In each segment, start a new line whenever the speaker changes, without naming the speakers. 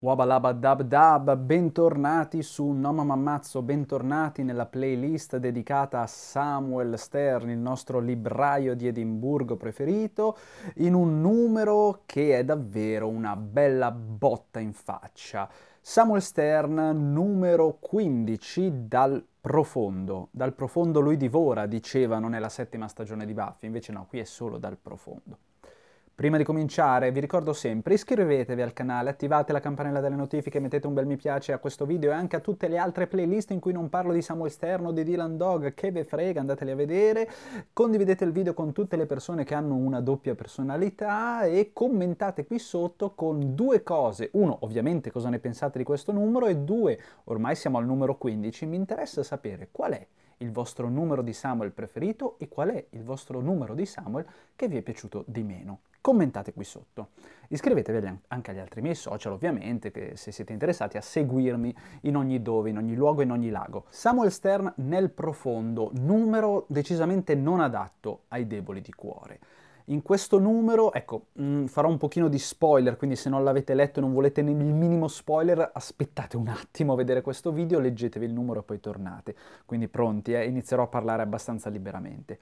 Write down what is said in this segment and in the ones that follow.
Wabalaba dab dab, bentornati su Noma Mammazzo, bentornati nella playlist dedicata a Samuel Stern, il nostro libraio di Edimburgo preferito, in un numero che è davvero una bella botta in faccia. Samuel Stern, numero 15, dal profondo. Dal profondo lui divora, dicevano nella settima stagione di Buffy, invece no, qui è solo dal profondo. Prima di cominciare vi ricordo sempre iscrivetevi al canale, attivate la campanella delle notifiche, mettete un bel mi piace a questo video e anche a tutte le altre playlist in cui non parlo di Samuel Stern di Dylan Dog, che ve frega, andateli a vedere, condividete il video con tutte le persone che hanno una doppia personalità e commentate qui sotto con due cose, uno ovviamente cosa ne pensate di questo numero e due, ormai siamo al numero 15, mi interessa sapere qual è il vostro numero di Samuel preferito e qual è il vostro numero di Samuel che vi è piaciuto di meno. Commentate qui sotto. Iscrivetevi anche agli altri miei social ovviamente, che se siete interessati a seguirmi in ogni dove, in ogni luogo, in ogni lago. Samuel Stern nel profondo, numero decisamente non adatto ai deboli di cuore. In questo numero, ecco, mm, farò un pochino di spoiler, quindi se non l'avete letto e non volete il minimo spoiler, aspettate un attimo a vedere questo video, leggetevi il numero e poi tornate. Quindi pronti, eh? inizierò a parlare abbastanza liberamente.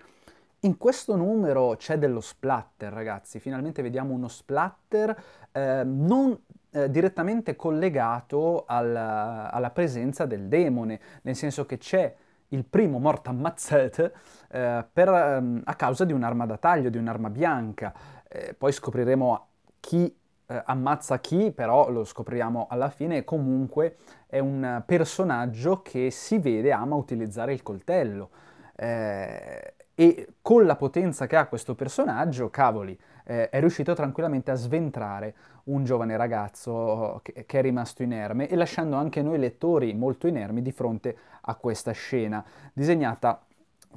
In questo numero c'è dello splatter, ragazzi, finalmente vediamo uno splatter eh, non eh, direttamente collegato alla, alla presenza del demone, nel senso che c'è il primo morto ammazzato eh, per, ehm, a causa di un'arma da taglio, di un'arma bianca. Eh, poi scopriremo chi eh, ammazza chi, però lo scopriamo alla fine comunque è un personaggio che si vede ama utilizzare il coltello. Eh, e con la potenza che ha questo personaggio, cavoli, eh, è riuscito tranquillamente a sventrare un giovane ragazzo che, è rimasto inerme e lasciando anche noi lettori molto inermi di fronte a questa scena disegnata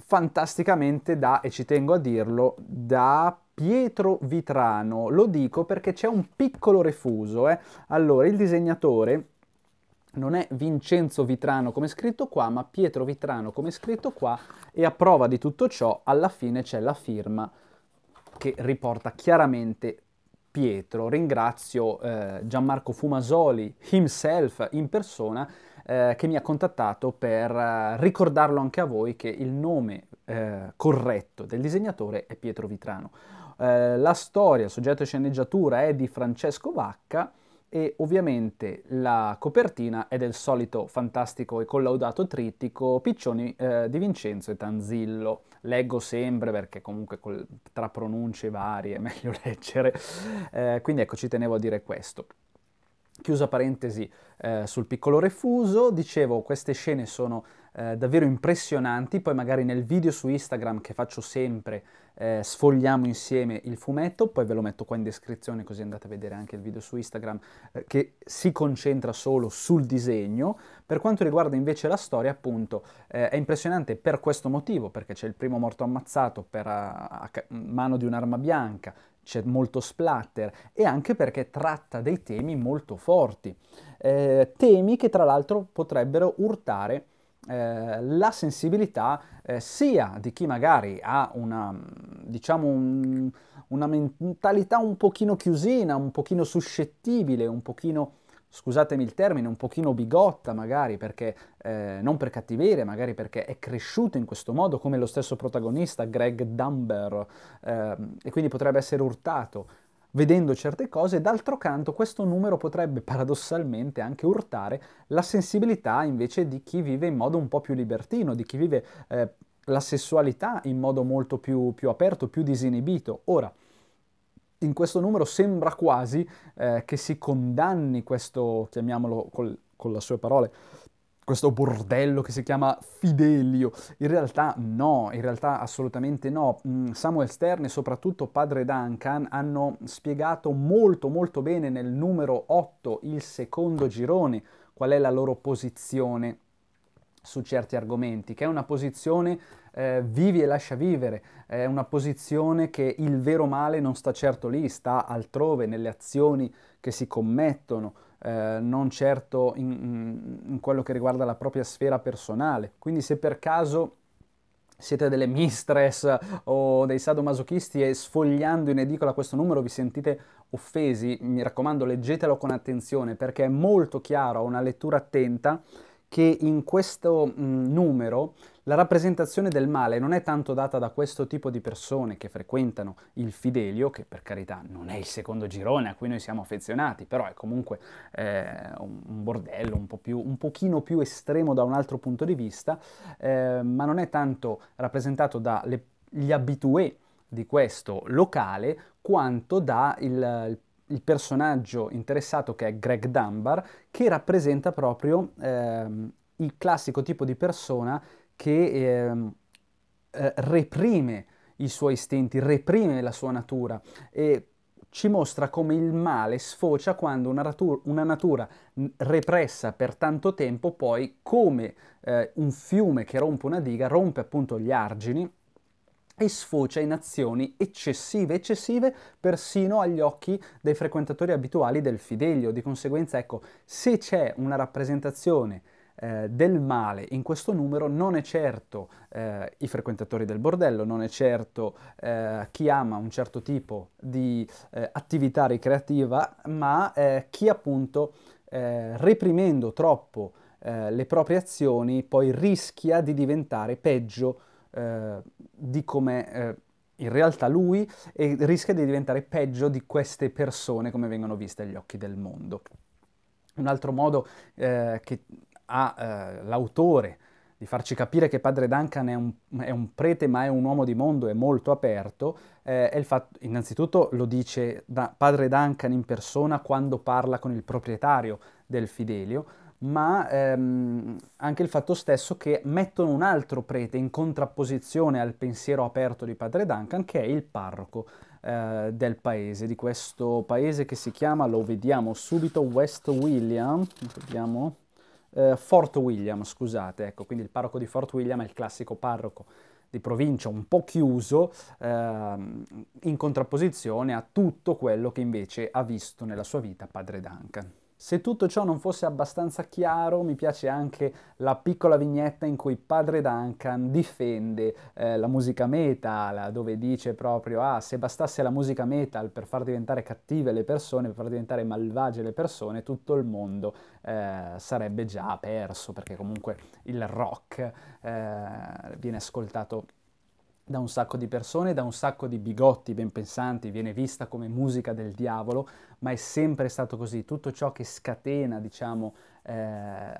fantasticamente da, e ci tengo a dirlo, da Pietro Vitrano. Lo dico perché c'è un piccolo refuso. Eh. Allora, il disegnatore non è Vincenzo Vitrano come scritto qua, ma Pietro Vitrano come scritto qua e a prova di tutto ciò alla fine c'è la firma che riporta chiaramente Pietro. Ringrazio eh, Gianmarco Fumasoli himself in persona eh, che mi ha contattato per eh, ricordarlo anche a voi che il nome eh, corretto del disegnatore è Pietro Vitrano. Eh, la storia, il soggetto e sceneggiatura è di Francesco Vacca e ovviamente la copertina è del solito fantastico e collaudato trittico Piccioni eh, di Vincenzo e Tanzillo. Leggo sempre perché comunque col, tra pronunce varie è meglio leggere, eh, quindi ecco ci tenevo a dire questo. Chiusa parentesi eh, sul piccolo refuso, dicevo queste scene sono eh, davvero impressionanti, poi magari nel video su Instagram che faccio sempre eh, sfogliamo insieme il fumetto, poi ve lo metto qua in descrizione così andate a vedere anche il video su Instagram eh, che si concentra solo sul disegno. Per quanto riguarda invece la storia, appunto, eh, è impressionante per questo motivo, perché c'è il primo morto ammazzato per a, a mano di un'arma bianca, c'è molto splatter e anche perché tratta dei temi molto forti, eh, temi che tra l'altro potrebbero urtare eh, la sensibilità eh, sia di chi magari ha una, diciamo un, una mentalità un pochino chiusina, un pochino suscettibile, un pochino scusatemi il termine, un pochino bigotta magari, perché eh, non per cattiveria, magari perché è cresciuto in questo modo come lo stesso protagonista Greg Dumber eh, e quindi potrebbe essere urtato vedendo certe cose, d'altro canto questo numero potrebbe paradossalmente anche urtare la sensibilità invece di chi vive in modo un po' più libertino, di chi vive eh, la sessualità in modo molto più, più aperto, più disinibito. Ora, in questo numero sembra quasi eh, che si condanni questo, chiamiamolo col, con le sue parole, questo bordello che si chiama Fidelio. In realtà no, in realtà assolutamente no. Mm, Samuel Stern e soprattutto padre Duncan hanno spiegato molto molto bene nel numero 8, il secondo girone, qual è la loro posizione su certi argomenti, che è una posizione eh, vivi e lascia vivere, è una posizione che il vero male non sta certo lì, sta altrove, nelle azioni che si commettono eh, non certo in, in quello che riguarda la propria sfera personale. Quindi se per caso siete delle mistress o dei sadomasochisti e sfogliando in edicola questo numero vi sentite offesi, mi raccomando leggetelo con attenzione perché è molto chiaro, una lettura attenta, che in questo mh, mm, numero la rappresentazione del male non è tanto data da questo tipo di persone che frequentano il Fidelio, che per carità non è il secondo girone a cui noi siamo affezionati, però è comunque eh, un bordello un, po più, un pochino più estremo da un altro punto di vista, eh, ma non è tanto rappresentato dagli abitué di questo locale quanto da il, il personaggio interessato che è Greg Dunbar, che rappresenta proprio ehm, il classico tipo di persona che eh, eh, reprime i suoi istinti, reprime la sua natura e ci mostra come il male sfocia quando una, natura, una natura repressa per tanto tempo poi come eh, un fiume che rompe una diga, rompe appunto gli argini e sfocia in azioni eccessive, eccessive persino agli occhi dei frequentatori abituali del fidelio. Di conseguenza, ecco, se c'è una rappresentazione eh, del male in questo numero non è certo eh, i frequentatori del bordello, non è certo eh, chi ama un certo tipo di eh, attività ricreativa, ma eh, chi appunto eh, reprimendo troppo le proprie azioni poi rischia di diventare peggio di come in realtà lui e rischia di diventare peggio di queste persone come vengono viste agli occhi del mondo. Un altro modo eh, che all'autore eh, di farci capire che padre Duncan è un, è un, prete ma è un uomo di mondo, è molto aperto, eh, è il fatto, innanzitutto lo dice da padre Duncan in persona quando parla con il proprietario del Fidelio, ma ehm, anche il fatto stesso che mettono un altro prete in contrapposizione al pensiero aperto di padre Duncan che è il parroco eh, del paese, di questo paese che si chiama, lo vediamo subito, West William, vediamo eh, Fort William, scusate, ecco, quindi il parroco di Fort William è il classico parroco di provincia un po' chiuso eh, in contrapposizione a tutto quello che invece ha visto nella sua vita padre Duncan. Se tutto ciò non fosse abbastanza chiaro, mi piace anche la piccola vignetta in cui padre Duncan difende eh, la musica metal, dove dice proprio, ah, se bastasse la musica metal per far diventare cattive le persone, per far diventare malvagie le persone, tutto il mondo eh, sarebbe già perso, perché comunque il rock eh, viene ascoltato da un sacco di persone, da un sacco di bigotti ben pensanti, viene vista come musica del diavolo, ma è sempre stato così. Tutto ciò che scatena, diciamo, eh,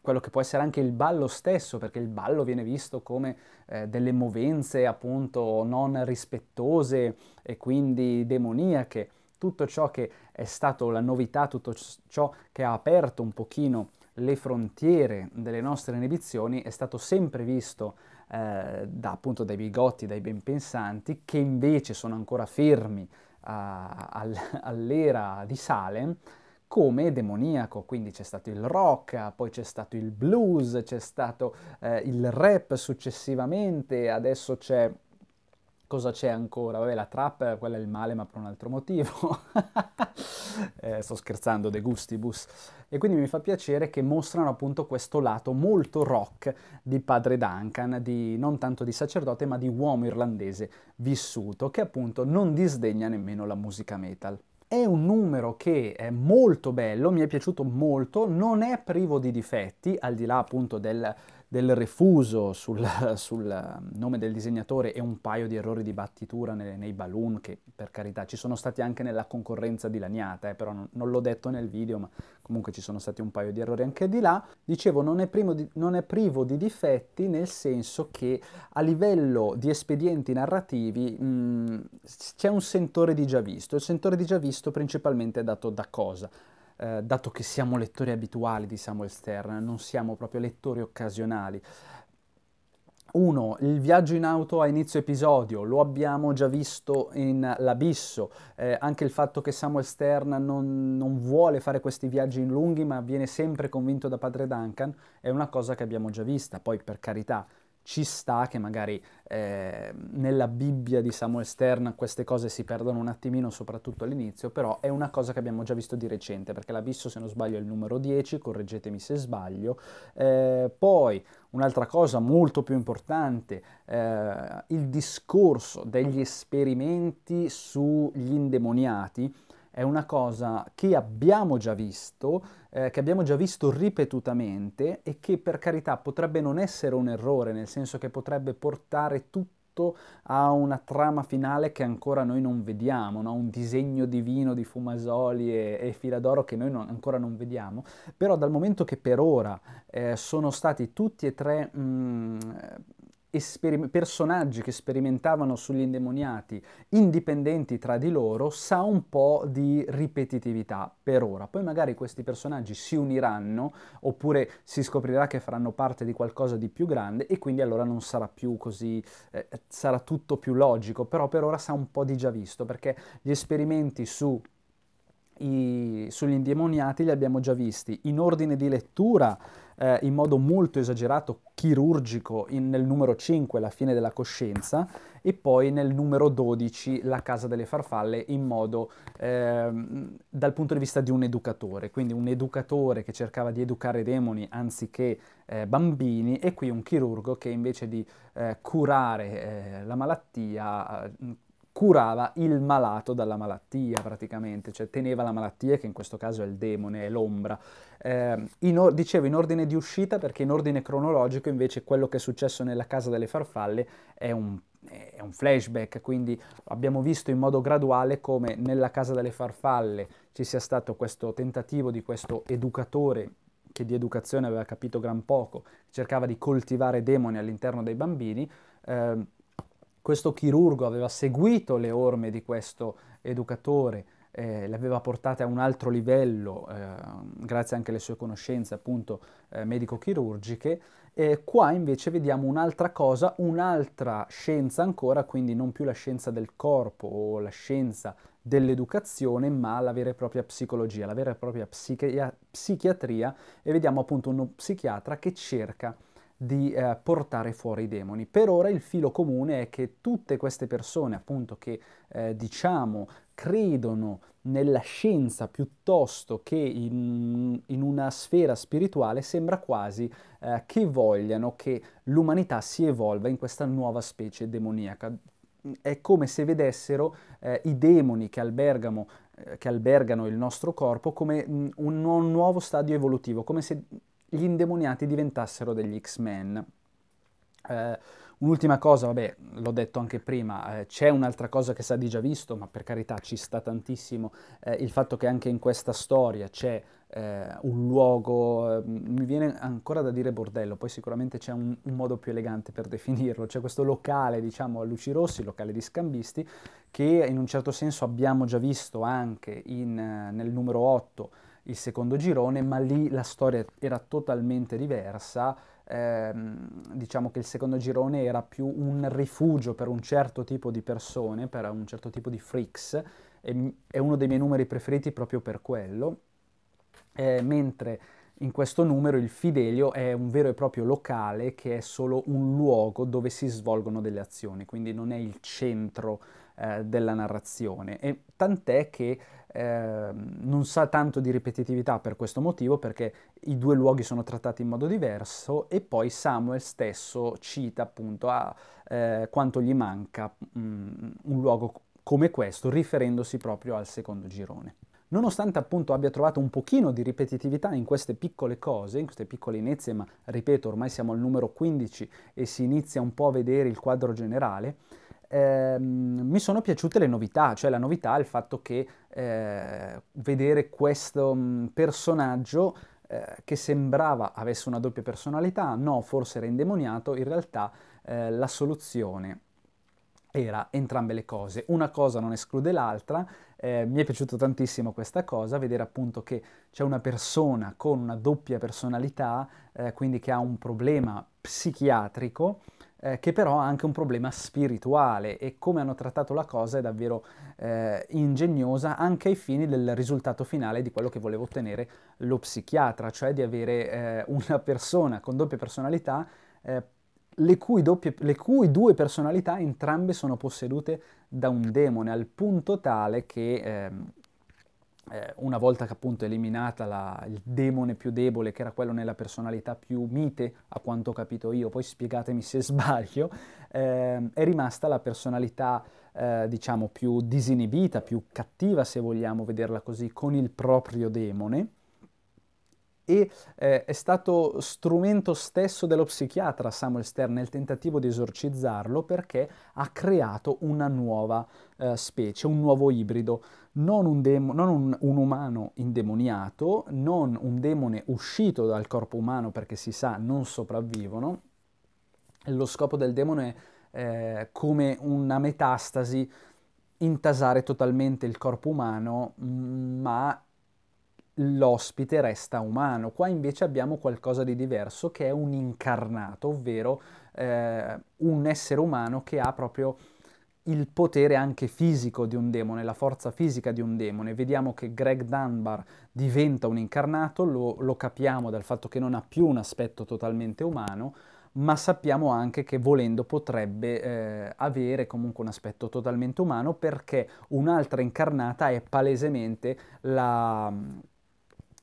quello che può essere anche il ballo stesso, perché il ballo viene visto come eh, delle movenze appunto non rispettose e quindi demoniache. Tutto ciò che è stato la novità, tutto ciò che ha aperto un pochino le frontiere delle nostre inibizioni è stato sempre visto eh, da, appunto dai bigotti, dai ben pensanti, che invece sono ancora fermi a, eh, al, all'era di Salem, come demoniaco, quindi c'è stato il rock, poi c'è stato il blues, c'è stato eh, il rap successivamente, adesso c'è cosa c'è ancora? Vabbè, la trap, eh, quella è il male, ma per un altro motivo. eh, sto scherzando, de gustibus. E quindi mi fa piacere che mostrano appunto questo lato molto rock di padre Duncan, di, non tanto di sacerdote, ma di uomo irlandese vissuto, che appunto non disdegna nemmeno la musica metal. È un numero che è molto bello, mi è piaciuto molto, non è privo di difetti, al di là appunto del del refuso sul, sul, nome del disegnatore e un paio di errori di battitura nei, nei balloon che per carità ci sono stati anche nella concorrenza di Lagnata, eh, però non, non l'ho detto nel video, ma comunque ci sono stati un paio di errori anche di là. Dicevo, non è, di, non è privo di difetti nel senso che a livello di espedienti narrativi mm, c'è un sentore di già visto. Il sentore di già visto principalmente è dato da cosa? Eh, dato che siamo lettori abituali di Samuel Stern, non siamo proprio lettori occasionali. Uno, Il viaggio in auto a inizio episodio, lo abbiamo già visto in L'abisso, eh, anche il fatto che Samuel Stern non, non, vuole fare questi viaggi in lunghi ma viene sempre convinto da padre Duncan è una cosa che abbiamo già vista, poi per carità ci sta che magari eh, nella Bibbia di Samuel Stern queste cose si perdono un attimino, soprattutto all'inizio, però è una cosa che abbiamo già visto di recente, perché l'abisso, se non sbaglio, è il numero 10, correggetemi se sbaglio. Eh, poi, un'altra cosa molto più importante, eh, il discorso degli esperimenti sugli indemoniati, è una cosa che abbiamo già visto, eh, che abbiamo già visto ripetutamente e che per carità potrebbe non essere un errore, nel senso che potrebbe portare tutto a una trama finale che ancora noi non vediamo, no? un disegno divino di Fumasoli e, e Filadoro che noi non, ancora non vediamo, però dal momento che per ora eh, sono stati tutti e tre mh, mm, esperim- personaggi che sperimentavano sugli indemoniati indipendenti tra di loro sa un po' di ripetitività per ora. Poi magari questi personaggi si uniranno oppure si scoprirà che faranno parte di qualcosa di più grande e quindi allora non sarà più così, eh, sarà tutto più logico, però per ora sa un po' di già visto perché gli esperimenti su i, sugli indemoniati li abbiamo già visti in ordine di lettura eh, in modo molto esagerato, chirurgico, in, nel numero 5, La fine della coscienza, e poi nel numero 12, La casa delle farfalle, in modo eh, dal punto di vista di un educatore, quindi un educatore che cercava di educare demoni anziché eh, bambini, e qui un chirurgo che invece di eh, curare eh, la malattia eh, curava il malato dalla malattia praticamente, cioè teneva la malattia che in questo caso è il demone, è l'ombra. Eh, in dicevo in ordine di uscita perché in ordine cronologico invece quello che è successo nella casa delle farfalle è un è un flashback, quindi abbiamo visto in modo graduale come nella casa delle farfalle ci sia stato questo tentativo di questo educatore che di educazione aveva capito gran poco, cercava di coltivare demoni all'interno dei bambini, eh, questo chirurgo aveva seguito le orme di questo educatore, eh, le aveva portate a un altro livello, eh, grazie anche alle sue conoscenze appunto eh, medico-chirurgiche. E qua invece vediamo un'altra cosa, un'altra scienza ancora, quindi non più la scienza del corpo o la scienza dell'educazione, ma la vera e propria psicologia, la vera e propria psichia- psichiatria e vediamo appunto uno psichiatra che cerca di eh, portare fuori i demoni. Per ora il filo comune è che tutte queste persone, appunto, che eh, diciamo credono nella scienza piuttosto che in, in una sfera spirituale, sembra quasi eh, che vogliano che l'umanità si evolva in questa nuova specie demoniaca. È come se vedessero eh, i demoni che albergano, eh, che albergano il nostro corpo come mm, un, un nuovo stadio evolutivo, come se gli indemoniati diventassero degli X-Men. Eh, un'ultima cosa, vabbè, l'ho detto anche prima, eh, c'è un'altra cosa che sa di già visto, ma per carità ci sta tantissimo eh, il fatto che anche in questa storia c'è eh, un luogo, eh, mi viene ancora da dire bordello, poi sicuramente c'è un, un modo più elegante per definirlo, c'è questo locale, diciamo, a luci rossi, locale di scambisti, che in un certo senso abbiamo già visto anche in, eh, nel numero 8 il secondo girone, ma lì la storia era totalmente diversa. Eh, diciamo che il secondo girone era più un rifugio per un certo tipo di persone, per un certo tipo di freaks, e, è uno dei miei numeri preferiti proprio per quello, eh, mentre in questo numero il Fidelio è un vero e proprio locale che è solo un luogo dove si svolgono delle azioni, quindi non è il centro eh, della narrazione. E tant'è che Ehm, non sa tanto di ripetitività per questo motivo, perché i due luoghi sono trattati in modo diverso e poi Samuel stesso cita appunto a ah, eh, quanto gli manca mh, mm, un luogo come questo, riferendosi proprio al secondo girone. Nonostante appunto abbia trovato un pochino di ripetitività in queste piccole cose, in queste piccole inezie, ma ripeto, ormai siamo al numero 15 e si inizia un po' a vedere il quadro generale, eh, mi sono piaciute le novità, cioè la novità è il fatto che eh, vedere questo mm, personaggio eh, che sembrava avesse una doppia personalità, no, forse era indemoniato, in realtà eh, la soluzione era entrambe le cose, una cosa non esclude l'altra, eh, mi è piaciuto tantissimo questa cosa, vedere appunto che c'è una persona con una doppia personalità, eh, quindi che ha un problema psichiatrico eh, che però ha anche un problema spirituale e come hanno trattato la cosa è davvero eh, ingegnosa anche ai fini del risultato finale di quello che voleva ottenere lo psichiatra, cioè di avere eh, una persona con doppia personalità eh, le cui, doppie, le cui, due personalità entrambe sono possedute da un demone, al punto tale che ehm, eh, una volta che appunto eliminata la, il demone più debole, che era quello nella personalità più mite, a quanto ho capito io, poi spiegatemi se sbaglio, eh, è rimasta la personalità eh, diciamo più disinibita, più cattiva se vogliamo vederla così, con il proprio demone e eh, è stato strumento stesso dello psichiatra Samuel Stern nel tentativo di esorcizzarlo perché ha creato una nuova eh, specie, un nuovo ibrido non, un, demo, non un, un, umano indemoniato, non un demone uscito dal corpo umano perché si sa non sopravvivono. Lo scopo del demone è eh, come una metastasi intasare totalmente il corpo umano, mm, ma l'ospite resta umano. Qua invece abbiamo qualcosa di diverso che è un incarnato, ovvero eh, un essere umano che ha proprio il potere anche fisico di un demone, la forza fisica di un demone. Vediamo che Greg Dunbar diventa un incarnato, lo, lo, capiamo dal fatto che non ha più un aspetto totalmente umano, ma sappiamo anche che volendo potrebbe eh, avere comunque un aspetto totalmente umano perché un'altra incarnata è palesemente la,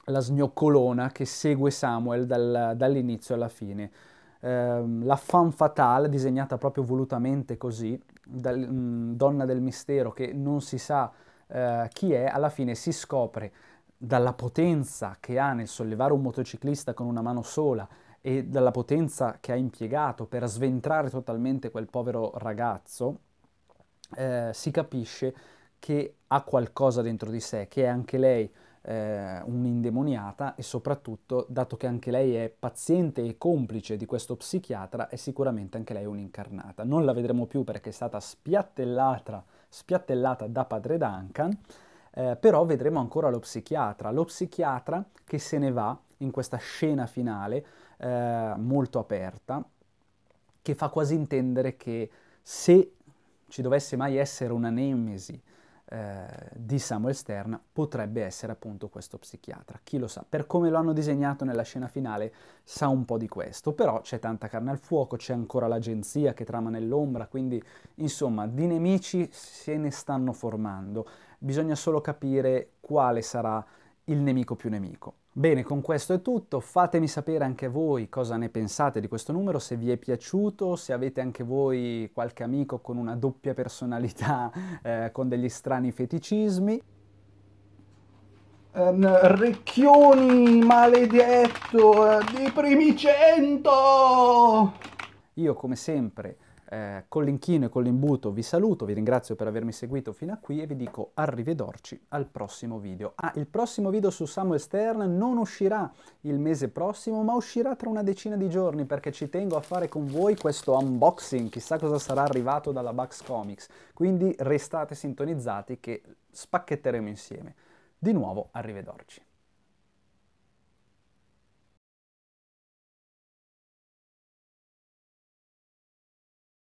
la sgnoccolona che segue Samuel dal, dall'inizio alla fine. Eh, la fan fatale, disegnata proprio volutamente così, dal, mh, mm, donna del mistero che non si sa eh, chi è, alla fine si scopre dalla potenza che ha nel sollevare un motociclista con una mano sola e dalla potenza che ha impiegato per sventrare totalmente quel povero ragazzo, eh, si capisce che ha qualcosa dentro di sé, che è anche lei eh, un'indemoniata e soprattutto, dato che anche lei è paziente e complice di questo psichiatra, è sicuramente anche lei un'incarnata. Non la vedremo più perché è stata spiattellata, spiattellata da padre Duncan, eh, però vedremo ancora lo psichiatra, lo psichiatra che se ne va in questa scena finale eh, molto aperta, che fa quasi intendere che se ci dovesse mai essere una nemesi eh, di Samuel Stern potrebbe essere appunto questo psichiatra. Chi lo sa, per come lo hanno disegnato nella scena finale sa un po' di questo, però c'è tanta carne al fuoco, c'è ancora l'agenzia che trama nell'ombra, quindi insomma di nemici se ne stanno formando, bisogna solo capire quale sarà il nemico più nemico. Bene, con questo è tutto, fatemi sapere anche voi cosa ne pensate di questo numero, se vi è piaciuto, se avete anche voi qualche amico con una doppia personalità, eh, con degli strani feticismi. Um, ehm, Recchioni maledetto, eh, dei primi cento! Io come sempre eh, con l'inchino e con l'imbuto vi saluto, vi ringrazio per avermi seguito fino a qui e vi dico arrivederci al prossimo video. Ah, il prossimo video su Samuel Stern non uscirà il mese prossimo, ma uscirà tra una decina di giorni perché ci tengo a fare con voi questo unboxing, chissà cosa sarà arrivato dalla Bugs Comics. Quindi restate sintonizzati che spacchetteremo insieme. Di nuovo, arrivederci.